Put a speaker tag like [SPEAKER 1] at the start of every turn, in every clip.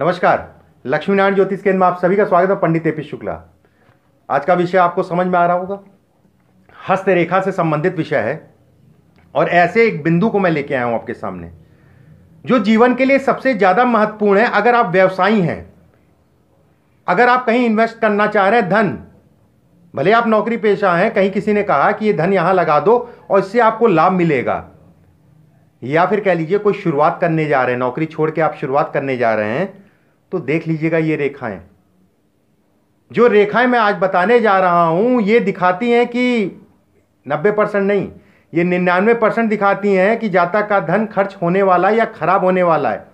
[SPEAKER 1] नमस्कार लक्ष्मीनारायण ज्योतिष केंद्र में आप सभी का स्वागत है पंडित एपी शुक्ला आज का विषय आपको समझ में आ रहा होगा हस्त रेखा से संबंधित विषय है और ऐसे एक बिंदु को मैं लेके आया हूं आपके सामने जो जीवन के लिए सबसे ज़्यादा महत्वपूर्ण है अगर आप व्यवसायी हैं अगर आप कहीं इन्वेस्ट करना चाह रहे हैं धन भले आप नौकरी पेशा हैं कहीं किसी ने कहा कि ये धन यहां लगा दो और इससे आपको लाभ मिलेगा या फिर कह लीजिए कोई शुरुआत करने जा रहे हैं नौकरी छोड़ के आप शुरुआत करने जा रहे हैं तो देख लीजिएगा ये रेखाएं जो रेखाएं मैं आज बताने जा रहा हूं ये दिखाती हैं कि 90 परसेंट नहीं ये निन्यानवे परसेंट दिखाती हैं कि जाता का धन खर्च होने वाला है या खराब होने वाला है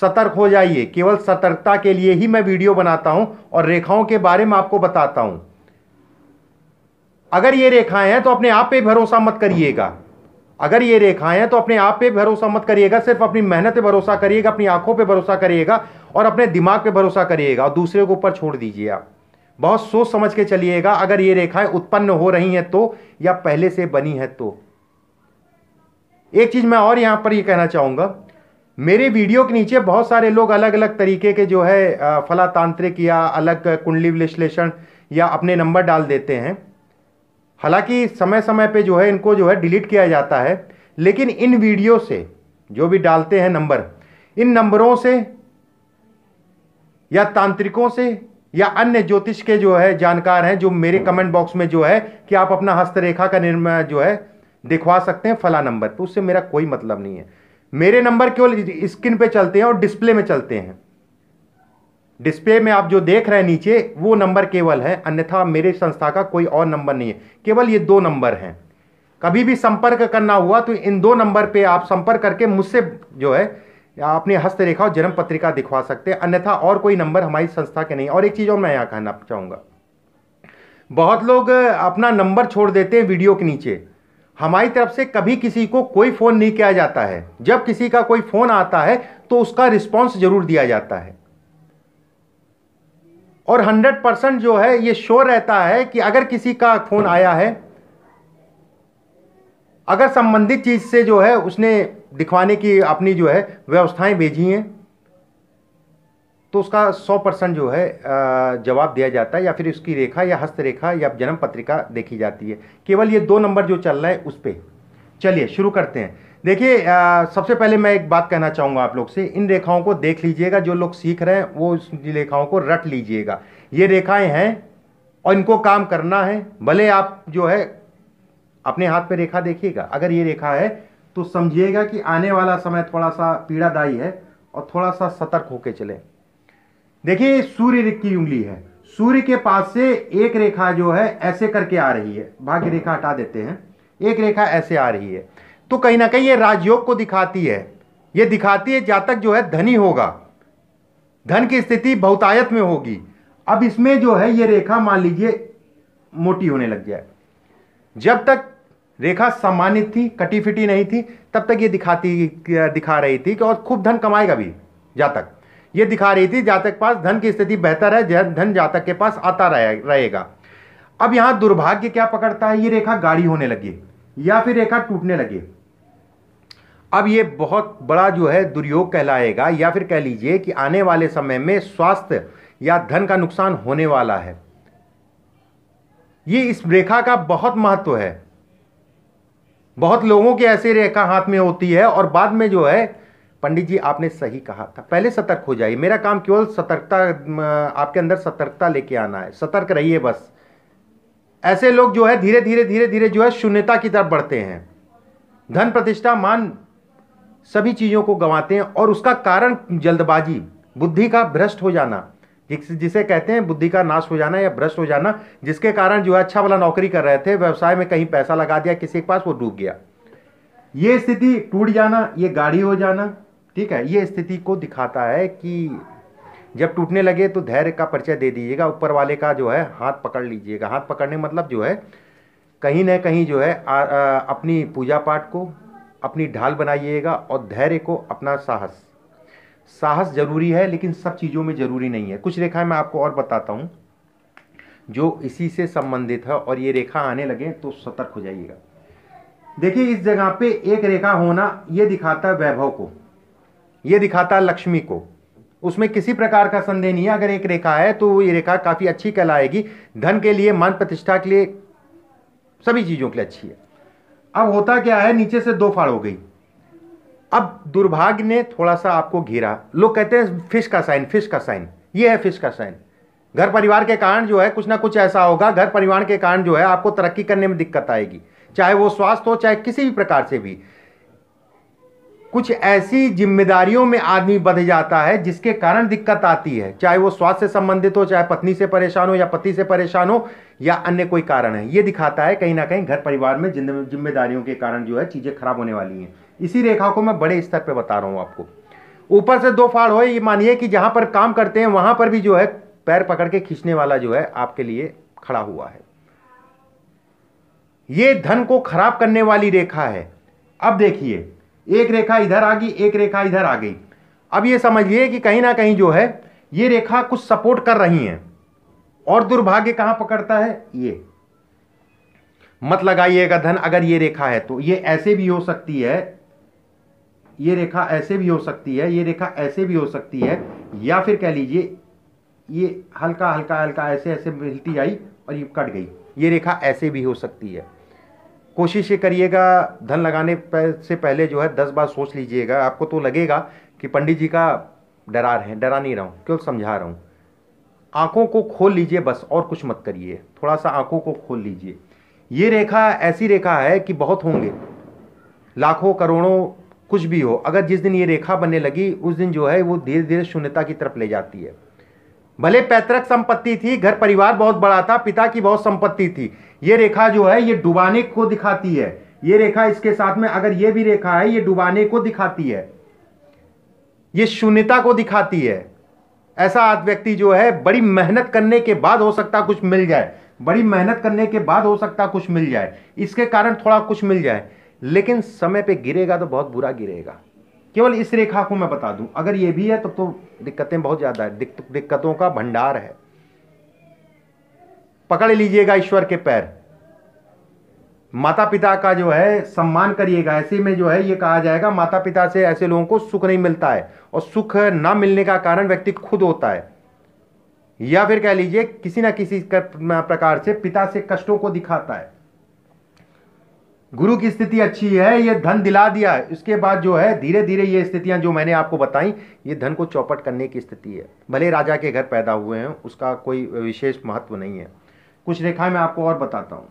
[SPEAKER 1] सतर्क हो जाइए केवल सतर्कता के लिए ही मैं वीडियो बनाता हूं और रेखाओं के बारे में आपको बताता हूं अगर ये रेखाएं हैं तो अपने आप पे भरोसा मत करिएगा अगर ये रेखाएं हैं तो अपने आप पे भरोसा मत करिएगा सिर्फ अपनी मेहनत पे भरोसा करिएगा अपनी आंखों पे भरोसा करिएगा और अपने दिमाग पे भरोसा करिएगा और दूसरे को ऊपर छोड़ दीजिए आप बहुत सोच समझ के चलिएगा अगर ये रेखाएं उत्पन्न हो रही हैं तो या पहले से बनी है तो एक चीज़ मैं और यहां पर ये यह कहना चाहूंगा मेरे वीडियो के नीचे बहुत सारे लोग अलग अलग तरीके के जो है फलातांत्रिक या अलग कुंडली विश्लेषण या अपने नंबर डाल देते हैं हालांकि समय समय पे जो है इनको जो है डिलीट किया जाता है लेकिन इन वीडियो से जो भी डालते हैं नंबर इन नंबरों से या तांत्रिकों से या अन्य ज्योतिष के जो है जानकार हैं जो मेरे कमेंट बॉक्स में जो है कि आप अपना हस्तरेखा का निर्माण जो है दिखवा सकते हैं फला नंबर पर तो उससे मेरा कोई मतलब नहीं है मेरे नंबर केवल स्क्रीन पे चलते हैं और डिस्प्ले में चलते हैं डिस्प्ले में आप जो देख रहे हैं नीचे वो नंबर केवल है अन्यथा मेरे संस्था का कोई और नंबर नहीं है केवल ये दो नंबर हैं कभी भी संपर्क करना हुआ तो इन दो नंबर पे आप संपर्क करके मुझसे जो है अपनी हस्तरेखा और जन्म पत्रिका दिखवा सकते हैं अन्यथा और कोई नंबर हमारी संस्था के नहीं और एक चीज़ और मैं यहाँ कहना चाहूँगा बहुत लोग अपना नंबर छोड़ देते हैं वीडियो के नीचे हमारी तरफ से कभी किसी को कोई फ़ोन नहीं किया जाता है जब किसी का कोई फ़ोन आता है तो उसका रिस्पॉन्स जरूर दिया जाता है और 100 परसेंट जो है ये शो रहता है कि अगर किसी का फोन आया है अगर संबंधित चीज़ से जो है उसने दिखवाने की अपनी जो है व्यवस्थाएं भेजी हैं तो उसका 100 परसेंट जो है जवाब दिया जाता है या फिर उसकी रेखा या हस्तरेखा या जन्म पत्रिका देखी जाती है केवल ये दो नंबर जो चल रहा है उस पर चलिए शुरू करते हैं देखिए सबसे पहले मैं एक बात कहना चाहूँगा आप लोग से इन रेखाओं को देख लीजिएगा जो लोग सीख रहे हैं वो उस रेखाओं को रट लीजिएगा ये रेखाएं हैं और इनको काम करना है भले आप जो है अपने हाथ पे रेखा देखिएगा अगर ये रेखा है तो समझिएगा कि आने वाला समय थोड़ा सा पीड़ादायी है और थोड़ा सा सतर्क होके चले देखिए सूर्य की उंगली है सूर्य के पास से एक रेखा जो है ऐसे करके आ रही है भाग्य रेखा हटा देते हैं एक रेखा ऐसे आ रही है तो कहीं ना कहीं ये राजयोग को दिखाती है ये दिखाती है जातक जो है धनी होगा धन की स्थिति बहुतायत में होगी अब इसमें जो है ये रेखा मान लीजिए मोटी होने लग जाए जब तक रेखा सम्मानित थी कटी फिटी नहीं थी तब तक ये दिखाती दिखा रही थी कि और खूब धन कमाएगा भी जातक ये दिखा रही थी जातक पास धन की स्थिति बेहतर है धन जातक के पास आता रहेगा अब यहाँ दुर्भाग्य क्या पकड़ता है ये रेखा गाढ़ी होने लगी या फिर रेखा टूटने लगी अब ये बहुत बड़ा जो है दुर्योग कहलाएगा या फिर कह लीजिए कि आने वाले समय में स्वास्थ्य या धन का नुकसान होने वाला है ये इस रेखा का बहुत महत्व है बहुत लोगों के ऐसे रेखा हाथ में होती है और बाद में जो है पंडित जी आपने सही कहा था पहले सतर्क हो जाइए मेरा काम केवल सतर्कता आपके अंदर सतर्कता लेके आना है सतर्क रहिए बस ऐसे लोग जो है धीरे धीरे धीरे धीरे जो है शून्यता की तरफ बढ़ते हैं धन प्रतिष्ठा मान सभी चीज़ों को गंवाते हैं और उसका कारण जल्दबाजी बुद्धि का भ्रष्ट हो जाना जिसे कहते हैं बुद्धि का नाश हो जाना या भ्रष्ट हो जाना जिसके कारण जो है अच्छा वाला नौकरी कर रहे थे व्यवसाय में कहीं पैसा लगा दिया किसी के पास वो डूब गया ये स्थिति टूट जाना ये गाड़ी हो जाना ठीक है ये स्थिति को दिखाता है कि जब टूटने लगे तो धैर्य का परिचय दे दीजिएगा ऊपर वाले का जो है हाथ पकड़ लीजिएगा हाथ पकड़ने मतलब जो है कहीं ना कहीं जो है आ, आ, अपनी पूजा पाठ को अपनी ढाल बनाइएगा और धैर्य को अपना साहस साहस जरूरी है लेकिन सब चीज़ों में ज़रूरी नहीं है कुछ रेखाएं मैं आपको और बताता हूँ जो इसी से संबंधित है और ये रेखा आने लगे तो सतर्क हो जाइएगा देखिए इस जगह पे एक रेखा होना ये दिखाता है वैभव को ये दिखाता है लक्ष्मी को उसमें किसी प्रकार का संदेह नहीं है अगर एक रेखा है तो ये रेखा काफ़ी अच्छी कहलाएगी धन के लिए मान प्रतिष्ठा के लिए सभी चीज़ों के लिए अच्छी है अब होता क्या है नीचे से दो फाड़ हो गई अब दुर्भाग्य ने थोड़ा सा आपको घेरा लोग कहते हैं फिश का साइन फिश का साइन ये है फिश का साइन घर परिवार के कारण जो है कुछ ना कुछ ऐसा होगा घर परिवार के कारण जो है आपको तरक्की करने में दिक्कत आएगी चाहे वो स्वास्थ्य हो चाहे किसी भी प्रकार से भी कुछ ऐसी जिम्मेदारियों में आदमी बध जाता है जिसके कारण दिक्कत आती है चाहे वो स्वास्थ्य से संबंधित हो चाहे पत्नी से परेशान हो या पति से परेशान हो या अन्य कोई कारण है ये दिखाता है कहीं ना कहीं घर परिवार में जिम्मेदारियों के कारण जो है चीज़ें खराब होने वाली हैं इसी रेखा को मैं बड़े स्तर पर बता रहा हूँ आपको ऊपर से दो फाड़ हो ये मानिए कि जहाँ पर काम करते हैं वहाँ पर भी जो है पैर पकड़ के खींचने वाला जो है आपके लिए खड़ा हुआ है ये धन को खराब करने वाली रेखा है अब देखिए एक रेखा इधर आ गई एक रेखा इधर आ गई अब ये समझिए कि कहीं ना कहीं जो है ये रेखा कुछ सपोर्ट कर रही हैं और दुर्भाग्य कहां पकड़ता है ये मत लगाइएगा धन अगर ये रेखा है तो ये ऐसे भी हो सकती है ये रेखा ऐसे भी हो सकती है ये रेखा ऐसे भी हो सकती है या फिर कह लीजिए ये हल्का हल्का हल्का ऐसे ऐसे मिलती आई और ये कट गई ये रेखा ऐसे भी हो सकती है कोशिश ये करिएगा धन लगाने से पहले जो है दस बार सोच लीजिएगा आपको तो लगेगा कि पंडित जी का डरा रहे हैं डरा नहीं रहा हूँ क्यों समझा रहा हूँ आंखों को खोल लीजिए बस और कुछ मत करिए थोड़ा सा आंखों को खोल लीजिए ये रेखा ऐसी रेखा है कि बहुत होंगे लाखों करोड़ों कुछ भी हो अगर जिस दिन ये रेखा बनने लगी उस दिन जो है वो धीरे धीरे शून्यता की तरफ ले जाती है भले पैतृक संपत्ति थी घर परिवार बहुत बड़ा था पिता की बहुत संपत्ति थी ये रेखा जो है ये डुबाने को दिखाती है ये रेखा इसके साथ में अगर ये भी रेखा है ये डुबाने को दिखाती है ये शून्यता को दिखाती है ऐसा व्यक्ति जो है बड़ी मेहनत करने के बाद हो सकता कुछ मिल जाए बड़ी मेहनत करने के बाद हो सकता कुछ मिल जाए इसके कारण थोड़ा कुछ मिल जाए लेकिन समय पे गिरेगा तो बहुत बुरा गिरेगा केवल इस रेखा को मैं बता दूं अगर ये भी है तब तो, तो दिक्कतें बहुत ज़्यादा है दिक्कतों का भंडार है पकड़ लीजिएगा ईश्वर के पैर माता पिता का जो है सम्मान करिएगा ऐसे में जो है ये कहा जाएगा माता पिता से ऐसे लोगों को सुख नहीं मिलता है और सुख ना मिलने का कारण व्यक्ति खुद होता है या फिर कह लीजिए किसी ना किसी प्रकार से पिता से कष्टों को दिखाता है गुरु की स्थिति अच्छी है ये धन दिला दिया है उसके बाद जो है धीरे धीरे ये स्थितियां जो मैंने आपको बताई ये धन को चौपट करने की स्थिति है भले राजा के घर पैदा हुए हैं उसका कोई विशेष महत्व नहीं है कुछ रेखाएं मैं आपको और बताता हूं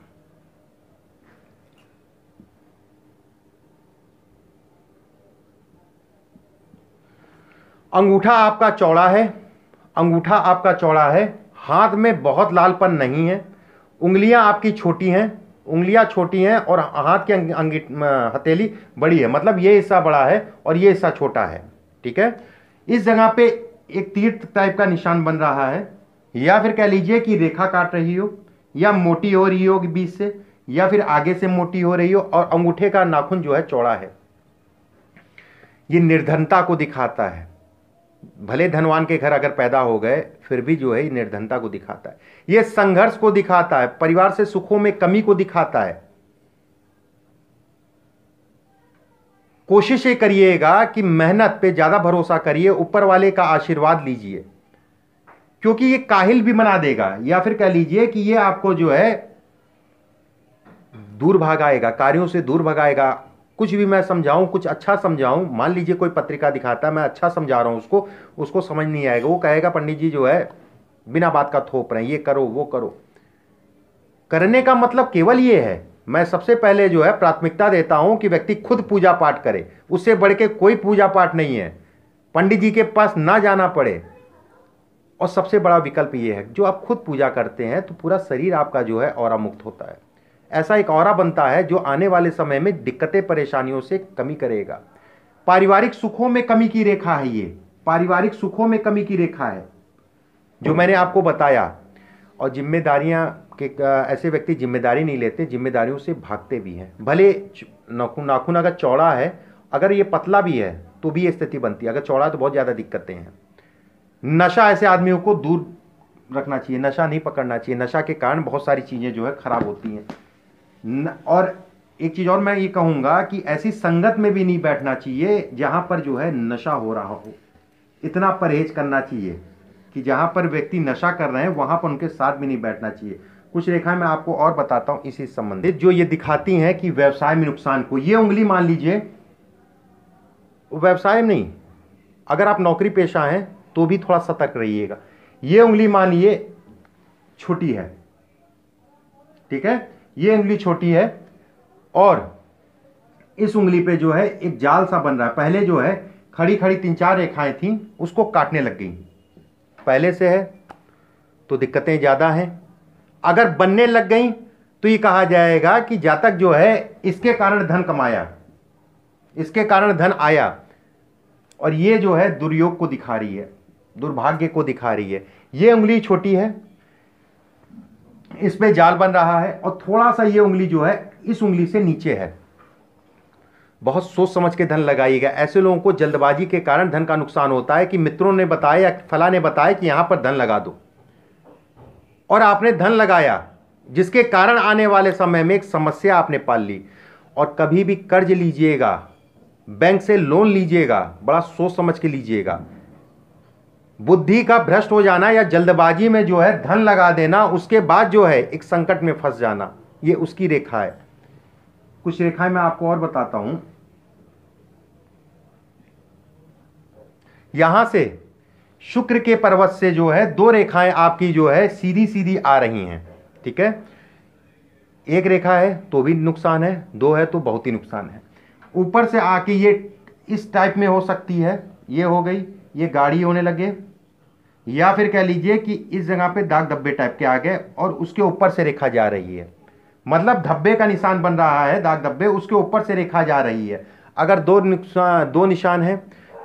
[SPEAKER 1] अंगूठा आपका चौड़ा है अंगूठा आपका चौड़ा है हाथ में बहुत लालपन नहीं है उंगलियां आपकी छोटी हैं उंगलियां छोटी हैं और हाथ की अंगी हथेली बड़ी है मतलब ये हिस्सा बड़ा है और ये हिस्सा छोटा है ठीक है इस जगह पे एक तीर्थ टाइप का निशान बन रहा है या फिर कह लीजिए कि रेखा काट रही हो या मोटी हो रही हो बीच से या फिर आगे से मोटी हो रही हो और अंगूठे का नाखून जो है चौड़ा है ये निर्धनता को दिखाता है भले धनवान के घर अगर पैदा हो गए फिर भी जो है निर्धनता को दिखाता है यह संघर्ष को दिखाता है परिवार से सुखों में कमी को दिखाता है कोशिश ये करिएगा कि मेहनत पे ज़्यादा भरोसा करिए ऊपर वाले का आशीर्वाद लीजिए क्योंकि ये काहिल भी बना देगा या फिर कह लीजिए कि ये आपको जो है दूर भगाएगा कार्यों से दूर भगाएगा कुछ भी मैं समझाऊं कुछ अच्छा समझाऊं मान लीजिए कोई पत्रिका दिखाता है मैं अच्छा समझा रहा हूं उसको उसको समझ नहीं आएगा वो कहेगा पंडित जी जो है बिना बात का थोप रहे हैं ये करो वो करो करने का मतलब केवल ये है मैं सबसे पहले जो है प्राथमिकता देता हूं कि व्यक्ति खुद पूजा पाठ करे उससे बढ़ के कोई पूजा पाठ नहीं है पंडित जी के पास ना जाना पड़े और सबसे बड़ा विकल्प ये है जो आप खुद पूजा करते हैं तो पूरा शरीर आपका जो है और मुक्त होता है ऐसा एक और बनता है जो आने वाले समय में दिक्कतें परेशानियों से कमी करेगा पारिवारिक सुखों में कमी की रेखा है ये पारिवारिक सुखों में कमी की रेखा है जो मैंने आपको बताया और जिम्मेदारियां के ऐसे व्यक्ति जिम्मेदारी नहीं लेते जिम्मेदारियों से भागते भी हैं भले नाखून नाखून अगर चौड़ा है अगर ये पतला भी है तो भी ये स्थिति बनती है अगर चौड़ा तो बहुत ज़्यादा दिक्कतें हैं नशा ऐसे आदमियों को दूर रखना चाहिए नशा नहीं पकड़ना चाहिए नशा के कारण बहुत सारी चीज़ें जो है ख़राब होती हैं न, और एक चीज़ और मैं ये कहूंगा कि ऐसी संगत में भी नहीं बैठना चाहिए जहां पर जो है नशा हो रहा हो इतना परहेज करना चाहिए कि जहां पर व्यक्ति नशा कर रहे हैं वहां पर उनके साथ भी नहीं बैठना चाहिए कुछ रेखाएं मैं आपको और बताता हूं इसी संबंधित जो ये दिखाती हैं कि व्यवसाय में नुकसान को ये उंगली मान लीजिए व्यवसाय में नहीं अगर आप नौकरी पेशा हैं तो भी थोड़ा सतर्क रहिएगा ये उंगली मानिए छोटी है ठीक है ये उंगली छोटी है और इस उंगली पे जो है एक जाल सा बन रहा है पहले जो है खड़ी खड़ी तीन चार रेखाएं थीं उसको काटने लग गई पहले से है तो दिक्कतें ज़्यादा हैं अगर बनने लग गई तो ये कहा जाएगा कि जातक जो है इसके कारण धन कमाया इसके कारण धन आया और ये जो है दुर्योग को दिखा रही है दुर्भाग्य को दिखा रही है ये उंगली छोटी है इस पे जाल बन रहा है और थोड़ा सा ये उंगली जो है इस उंगली से नीचे है बहुत सोच समझ के धन लगाइएगा ऐसे लोगों को जल्दबाजी के कारण धन का नुकसान होता है कि मित्रों ने बताया या फला ने बताया कि यहाँ पर धन लगा दो और आपने धन लगाया जिसके कारण आने वाले समय में एक समस्या आपने पाल ली और कभी भी कर्ज लीजिएगा बैंक से लोन लीजिएगा बड़ा सोच समझ के लीजिएगा बुद्धि का भ्रष्ट हो जाना या जल्दबाजी में जो है धन लगा देना उसके बाद जो है एक संकट में फंस जाना ये उसकी रेखा है कुछ रेखाएं मैं आपको और बताता हूं यहां से शुक्र के पर्वत से जो है दो रेखाएं आपकी जो है सीधी सीधी आ रही हैं ठीक है एक रेखा है तो भी नुकसान है दो है तो बहुत ही नुकसान है ऊपर से आके ये इस टाइप में हो सकती है ये हो गई ये गाड़ी होने लगे या फिर कह लीजिए कि इस जगह पे दाग धब्बे टाइप के आ गए और उसके ऊपर से रेखा जा रही है मतलब धब्बे का निशान बन रहा है दाग धब्बे उसके ऊपर से रेखा जा रही है अगर दो नुकसान दो निशान है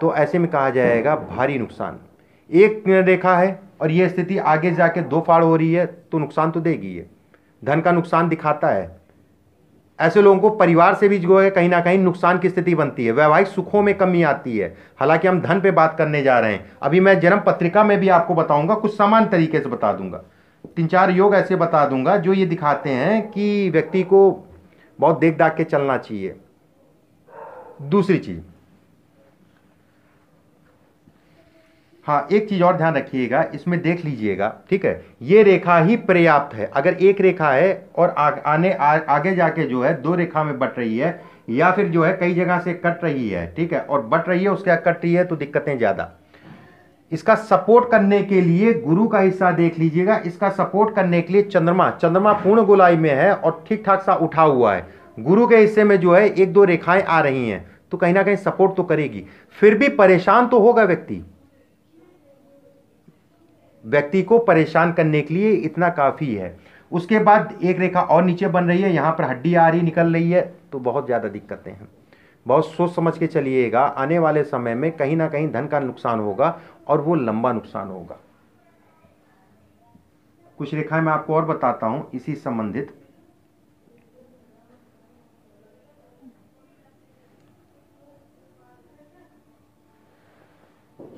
[SPEAKER 1] तो ऐसे में कहा जाएगा भारी नुकसान एक रेखा है और ये स्थिति आगे जाके दो फाड़ हो रही है तो नुकसान तो देगी ये धन का नुकसान दिखाता है ऐसे लोगों को परिवार से भी जो है कहीं ना कहीं नुकसान की स्थिति बनती है वैवाहिक सुखों में कमी आती है हालांकि हम धन पे बात करने जा रहे हैं अभी मैं जन्म पत्रिका में भी आपको बताऊंगा कुछ समान तरीके से बता दूंगा तीन चार योग ऐसे बता दूंगा जो ये दिखाते हैं कि व्यक्ति को बहुत देख दाख के चलना चाहिए दूसरी चीज़ हाँ एक चीज़ और ध्यान रखिएगा इसमें देख लीजिएगा ठीक है ये रेखा ही पर्याप्त है अगर एक रेखा है और आ, आने आ, आगे जाके जो है दो रेखा में बट रही है या फिर जो है कई जगह से कट रही है ठीक है और बट रही है उसके बाद कट रही है तो दिक्कतें ज़्यादा इसका सपोर्ट करने के लिए गुरु का हिस्सा देख लीजिएगा इसका सपोर्ट करने के लिए चंद्रमा चंद्रमा पूर्ण गोलाई में है और ठीक ठाक सा उठा हुआ है गुरु के हिस्से में जो है एक दो रेखाएं आ रही हैं तो कहीं ना कहीं सपोर्ट तो करेगी फिर भी परेशान तो होगा व्यक्ति व्यक्ति को परेशान करने के लिए इतना काफ़ी है उसके बाद एक रेखा और नीचे बन रही है यहाँ पर हड्डी आ रही निकल रही है तो बहुत ज़्यादा दिक्कतें हैं बहुत सोच समझ के चलिएगा आने वाले समय में कहीं ना कहीं धन का नुकसान होगा और वो लंबा नुकसान होगा कुछ रेखाएं मैं आपको और बताता हूं इसी संबंधित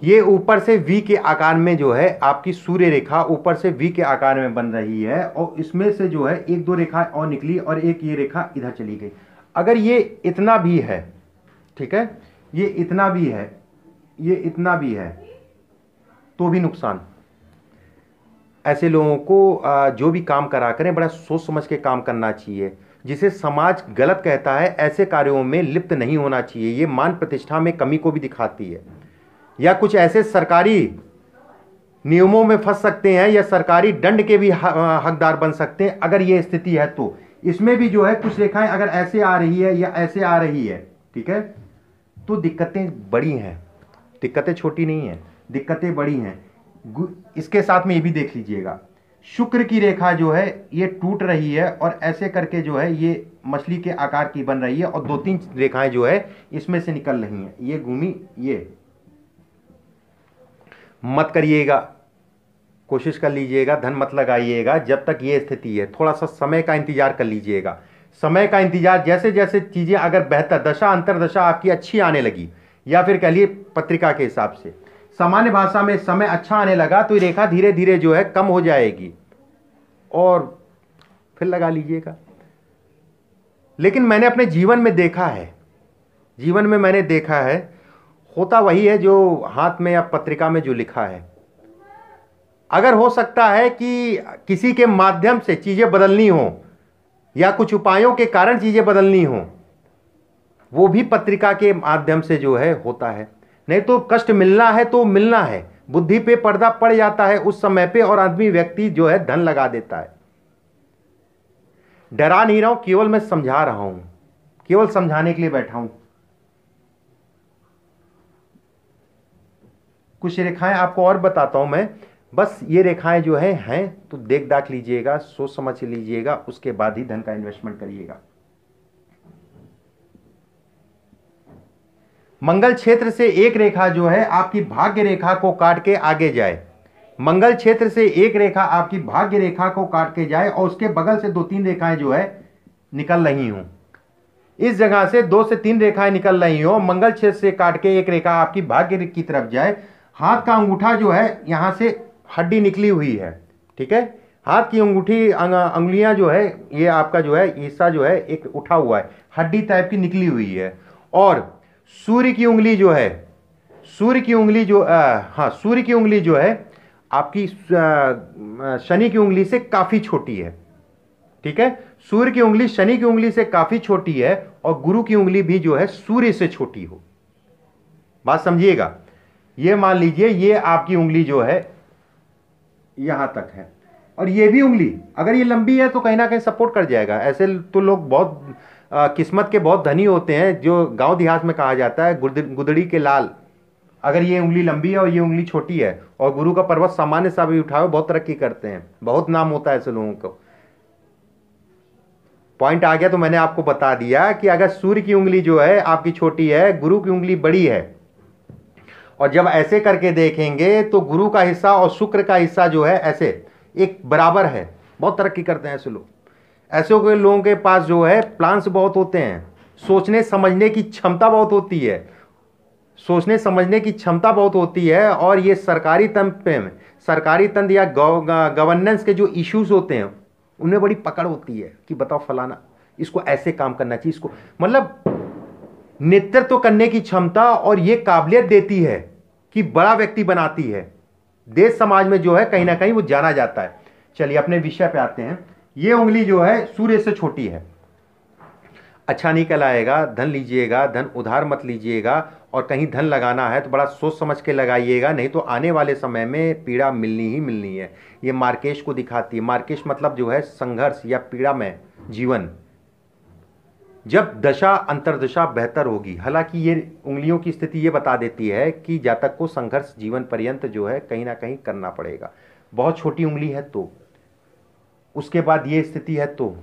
[SPEAKER 1] ये ऊपर से वी के आकार में जो है आपकी सूर्य रेखा ऊपर से वी के आकार में बन रही है और इसमें से जो है एक दो रेखा और निकली और एक ये रेखा इधर चली गई अगर ये इतना भी है ठीक है ये इतना भी है ये इतना भी है तो भी नुकसान ऐसे लोगों को जो भी काम करा करें बड़ा सोच समझ के काम करना चाहिए जिसे समाज गलत कहता है ऐसे कार्यों में लिप्त नहीं होना चाहिए ये मान प्रतिष्ठा में कमी को भी दिखाती है या कुछ ऐसे सरकारी नियमों में फंस सकते हैं या सरकारी दंड के भी हकदार बन सकते हैं अगर ये स्थिति है तो इसमें भी जो है कुछ रेखाएं अगर ऐसे आ रही है या ऐसे आ रही है ठीक है तो दिक्कतें बड़ी हैं दिक्कतें छोटी नहीं हैं दिक्कतें बड़ी हैं इसके साथ में ये भी देख लीजिएगा शुक्र की रेखा जो है ये टूट रही है और ऐसे करके जो है ये मछली के आकार की बन रही है और दो तीन रेखाएं जो है इसमें से निकल रही हैं ये घूमी ये मत करिएगा कोशिश कर लीजिएगा धन मत लगाइएगा जब तक ये स्थिति है थोड़ा सा समय का इंतजार कर लीजिएगा समय का इंतजार जैसे जैसे चीज़ें अगर बेहतर दशा अंतरदशा आपकी अच्छी आने लगी या फिर कह लिए पत्रिका के हिसाब से सामान्य भाषा में समय अच्छा आने लगा तो रेखा धीरे धीरे जो है कम हो जाएगी और फिर लगा लीजिएगा लेकिन मैंने अपने जीवन में देखा है जीवन में मैंने देखा है होता वही है जो हाथ में या पत्रिका में जो लिखा है अगर हो सकता है कि किसी के माध्यम से चीज़ें बदलनी हो या कुछ उपायों के कारण चीज़ें बदलनी हो वो भी पत्रिका के माध्यम से जो है होता है नहीं तो कष्ट मिलना है तो मिलना है बुद्धि पे पर्दा पड़ जाता है उस समय पे और आदमी व्यक्ति जो है धन लगा देता है डरा नहीं रहा हूं केवल मैं समझा रहा हूं केवल समझाने के लिए बैठा हूं कुछ रेखाएं आपको और बताता हूं मैं बस ये रेखाएं जो है हैं तो देख दाख लीजिएगा सोच समझ लीजिएगा उसके बाद ही धन का इन्वेस्टमेंट करिएगा मंगल क्षेत्र से एक रेखा जो है आपकी भाग्य रेखा को काट के आगे जाए मंगल क्षेत्र से एक रेखा आपकी भाग्य रेखा को काट के जाए और उसके बगल से दो तीन रेखाएं जो है निकल रही हूं इस जगह से दो से तीन रेखाएं निकल रही हो मंगल क्षेत्र से काट के एक रेखा आपकी भाग्य की तरफ जाए हाथ का अंगूठा जो है यहाँ से हड्डी निकली हुई है ठीक है हाथ की अंगूठी अंगुलियाँ जो है ये आपका जो है हिस्सा जो है एक उठा हुआ है हड्डी टाइप की निकली हुई है और सूर्य की उंगली जो है सूर्य की उंगली जो आ, हाँ सूर्य की उंगली जो है आपकी शनि की उंगली से काफ़ी छोटी है ठीक है सूर्य की उंगली शनि की उंगली से काफ़ी छोटी है और गुरु की उंगली भी जो है सूर्य से छोटी हो बात समझिएगा ये मान लीजिए ये आपकी उंगली जो है यहां तक है और ये भी उंगली अगर ये लंबी है तो कहीं ना कहीं सपोर्ट कर जाएगा ऐसे तो लोग बहुत आ, किस्मत के बहुत धनी होते हैं जो गांव देहात में कहा जाता है गुद, गुदड़ी के लाल अगर ये उंगली लंबी है और ये उंगली छोटी है और गुरु का पर्वत सामान्य सा भी उठाओ बहुत तरक्की करते हैं बहुत नाम होता है ऐसे लोगों को पॉइंट आ गया तो मैंने आपको बता दिया कि अगर सूर्य की उंगली जो है आपकी छोटी है गुरु की उंगली बड़ी है और जब ऐसे करके देखेंगे तो गुरु का हिस्सा और शुक्र का हिस्सा जो है ऐसे एक बराबर है बहुत तरक्की करते हैं ऐसे लोग ऐसे के लोगों के पास जो है प्लान्स बहुत होते हैं सोचने समझने की क्षमता बहुत होती है सोचने समझने की क्षमता बहुत होती है और ये सरकारी तंत्र में सरकारी तंत्र या गवर्नेंस के जो इश्यूज़ होते हैं उनमें बड़ी पकड़ होती है कि बताओ फलाना इसको ऐसे काम करना चाहिए इसको मतलब नेतृत्व करने की क्षमता और ये काबिलियत देती है कि बड़ा व्यक्ति बनाती है देश समाज में जो है कहीं ना कहीं वो जाना जाता है चलिए अपने विषय पे आते हैं ये उंगली जो है सूर्य से छोटी है अच्छा नहीं कहलाएगा धन लीजिएगा धन उधार मत लीजिएगा और कहीं धन लगाना है तो बड़ा सोच समझ के लगाइएगा नहीं तो आने वाले समय में पीड़ा मिलनी ही मिलनी है ये मार्केश को दिखाती है मार्केश मतलब जो है संघर्ष या पीड़ा में जीवन जब दशा अंतरदशा बेहतर होगी हालांकि ये उंगलियों की स्थिति ये बता देती है कि जातक को संघर्ष जीवन पर्यंत जो है कहीं ना कहीं करना पड़ेगा बहुत छोटी उंगली है तो उसके बाद ये स्थिति है तो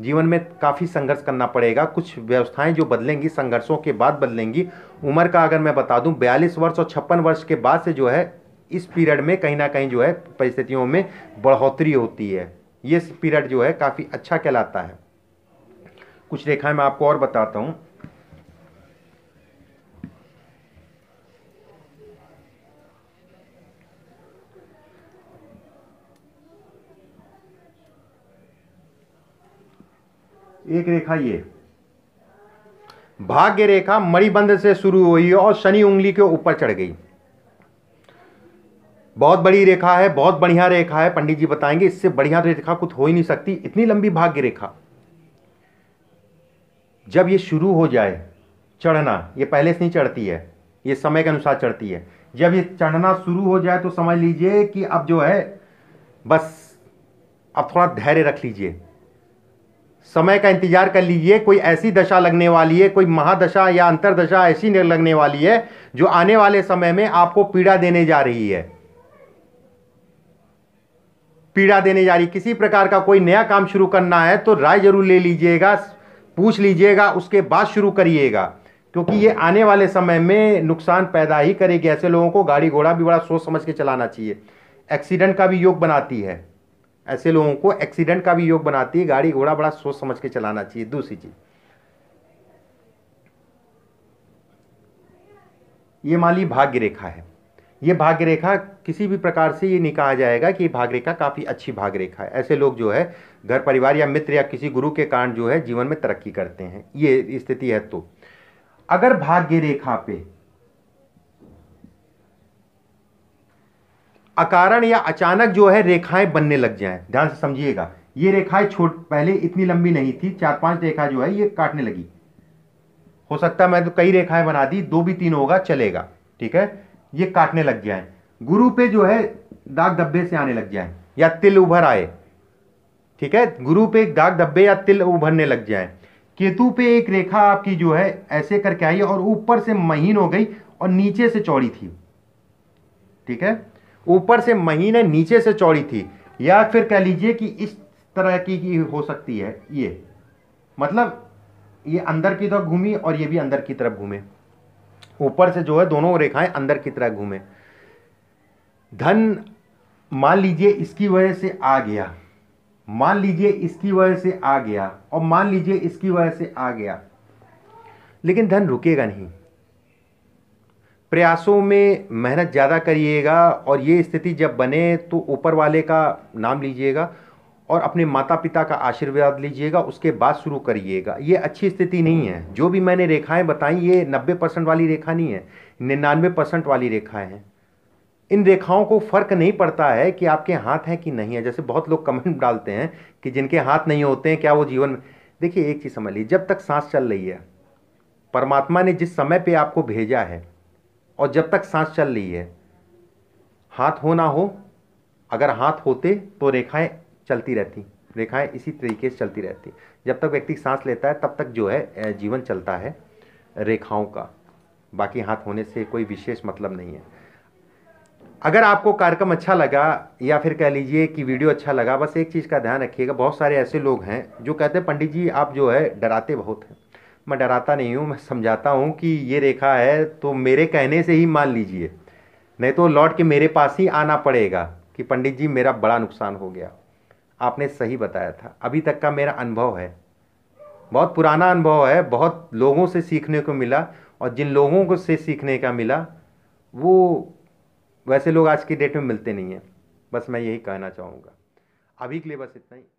[SPEAKER 1] जीवन में काफ़ी संघर्ष करना पड़ेगा कुछ व्यवस्थाएं जो बदलेंगी संघर्षों के बाद बदलेंगी उम्र का अगर मैं बता दूं बयालीस वर्ष और छप्पन वर्ष के बाद से जो है इस पीरियड में कहीं ना कहीं जो है परिस्थितियों में बढ़ोतरी होती है ये पीरियड जो है काफ़ी अच्छा कहलाता है कुछ रेखाएं मैं आपको और बताता हूं एक रेखा ये भाग्य रेखा मणिबंध से शुरू हुई और शनि उंगली के ऊपर चढ़ गई बहुत बड़ी रेखा है बहुत बढ़िया रेखा है पंडित जी बताएंगे इससे बढ़िया तो रेखा कुछ हो ही नहीं सकती इतनी लंबी भाग्य रेखा जब ये शुरू हो जाए चढ़ना ये पहले से नहीं चढ़ती है ये समय के अनुसार चढ़ती है जब ये चढ़ना शुरू हो जाए तो समझ लीजिए कि अब जो है बस अब थोड़ा धैर्य रख लीजिए समय का इंतजार कर लीजिए कोई ऐसी दशा लगने वाली है कोई महादशा या अंतरदशा ऐसी लगने वाली है जो आने वाले समय में आपको पीड़ा देने जा रही है पीड़ा देने जा रही किसी प्रकार का कोई नया काम शुरू करना है तो राय जरूर ले लीजिएगा पूछ लीजिएगा उसके बाद शुरू करिएगा क्योंकि ये आने वाले समय में नुकसान पैदा ही करेगी ऐसे लोगों को गाड़ी घोड़ा भी बड़ा सोच समझ के चलाना चाहिए एक्सीडेंट का भी योग बनाती है ऐसे लोगों को एक्सीडेंट का भी योग बनाती है गाड़ी घोड़ा बड़ा सोच समझ के चलाना चाहिए दूसरी चीज़ ये माली भाग्य रेखा है ये भाग्य रेखा किसी भी प्रकार से ये नहीं कहा जाएगा कि भाग्य रेखा काफ़ी अच्छी भाग्य रेखा है ऐसे लोग जो है घर परिवार या मित्र या किसी गुरु के कारण जो है जीवन में तरक्की करते हैं ये स्थिति है तो अगर भाग्य रेखा पे अकारण या अचानक जो है रेखाएं बनने लग जाएं ध्यान से समझिएगा ये रेखाएं छोट पहले इतनी लंबी नहीं थी चार पांच रेखा जो है ये काटने लगी हो सकता है मैं तो कई रेखाएं बना दी दो भी तीन होगा चलेगा ठीक है ये काटने लग गया है गुरु पे जो है दाग धब्बे से आने लग जाए या तिल उभर आए ठीक है गुरु पे दाग धब्बे या तिल उभरने लग जाए केतु पे एक रेखा आपकी जो है ऐसे करके आई और ऊपर से महीन हो गई और नीचे से चौड़ी थी ठीक है ऊपर से महीन है नीचे से चौड़ी थी या फिर कह लीजिए कि इस तरह की, की हो सकती है ये मतलब ये अंदर की तरफ घूमी और ये भी अंदर की तरफ घूमे ऊपर से जो है दोनों रेखाएं अंदर की तरह घूमें धन मान लीजिए इसकी वजह से आ गया मान लीजिए इसकी वजह से आ गया और मान लीजिए इसकी वजह से आ गया लेकिन धन रुकेगा नहीं प्रयासों में मेहनत ज़्यादा करिएगा और ये स्थिति जब बने तो ऊपर वाले का नाम लीजिएगा और अपने माता पिता का आशीर्वाद लीजिएगा उसके बाद शुरू करिएगा ये अच्छी स्थिति नहीं है जो भी मैंने रेखाएं बताई ये 90 परसेंट वाली रेखा नहीं है निन्यानवे परसेंट वाली रेखाएं हैं इन रेखाओं को फ़र्क नहीं पड़ता है कि आपके हाथ हैं कि नहीं है जैसे बहुत लोग कमेंट डालते हैं कि जिनके हाथ नहीं होते हैं क्या वो जीवन में देखिए एक चीज़ समझ लीजिए जब तक सांस चल रही है परमात्मा ने जिस समय पर आपको भेजा है और जब तक सांस चल रही है हाथ हो ना हो अगर हाथ होते तो रेखाएं चलती रहती रेखाएं इसी तरीके से चलती रहती जब तक व्यक्ति सांस लेता है तब तक जो है जीवन चलता है रेखाओं का बाकी हाथ होने से कोई विशेष मतलब नहीं है अगर आपको कार्यक्रम अच्छा लगा या फिर कह लीजिए कि वीडियो अच्छा लगा बस एक चीज़ का ध्यान रखिएगा बहुत सारे ऐसे लोग हैं जो कहते हैं पंडित जी आप जो है डराते बहुत हैं मैं डराता नहीं हूँ मैं समझाता हूँ कि ये रेखा है तो मेरे कहने से ही मान लीजिए नहीं तो लौट के मेरे पास ही आना पड़ेगा कि पंडित जी मेरा बड़ा नुकसान हो गया आपने सही बताया था अभी तक का मेरा अनुभव है बहुत पुराना अनुभव है बहुत लोगों से सीखने को मिला और जिन लोगों को से सीखने का मिला वो वैसे लोग आज की डेट में मिलते नहीं हैं बस मैं यही कहना चाहूँगा अभी के लिए बस इतना ही